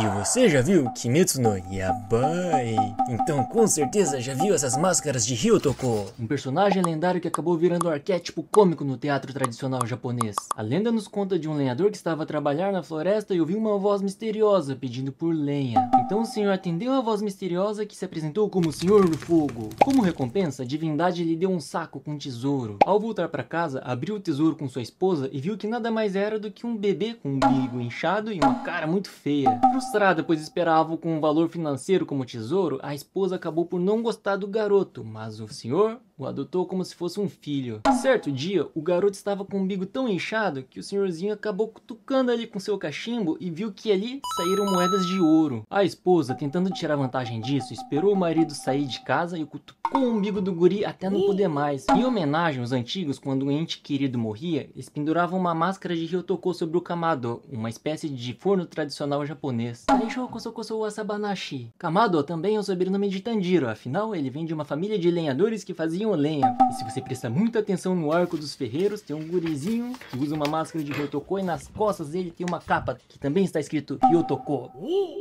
Se você já viu Kimetsu no Yabai, então com certeza já viu essas máscaras de Ryotoko, um personagem lendário que acabou virando um arquétipo cômico no teatro tradicional japonês. A lenda nos conta de um lenhador que estava a trabalhar na floresta e ouviu uma voz misteriosa pedindo por lenha. Então o senhor atendeu a voz misteriosa que se apresentou como o Senhor do Fogo. Como recompensa, a divindade lhe deu um saco com um tesouro. Ao voltar para casa, abriu o tesouro com sua esposa e viu que nada mais era do que um bebê com um umbigo inchado e uma cara muito feia Frustrada, pois esperava com um valor financeiro como tesouro, a esposa acabou por não gostar do garoto, mas o senhor o adotou como se fosse um filho. Certo dia, o garoto estava com o umbigo tão inchado que o senhorzinho acabou cutucando ali com seu cachimbo e viu que ali saíram moedas de ouro. A esposa, tentando tirar vantagem disso, esperou o marido sair de casa e cutucou o umbigo do guri até não poder mais. Em homenagem aos antigos, quando um ente querido morria, eles penduravam uma máscara de ryotoko sobre o kamado, uma espécie de forno tradicional japonês. Asabanashi. Kamado também é o sobrenome de Tanjiro, afinal ele vem de uma família de lenhadores que faziam lenha. E se você prestar muita atenção no arco dos ferreiros, tem um gurizinho que usa uma máscara de Ryotoko e nas costas dele tem uma capa que também está escrito Ryotoko. Uh!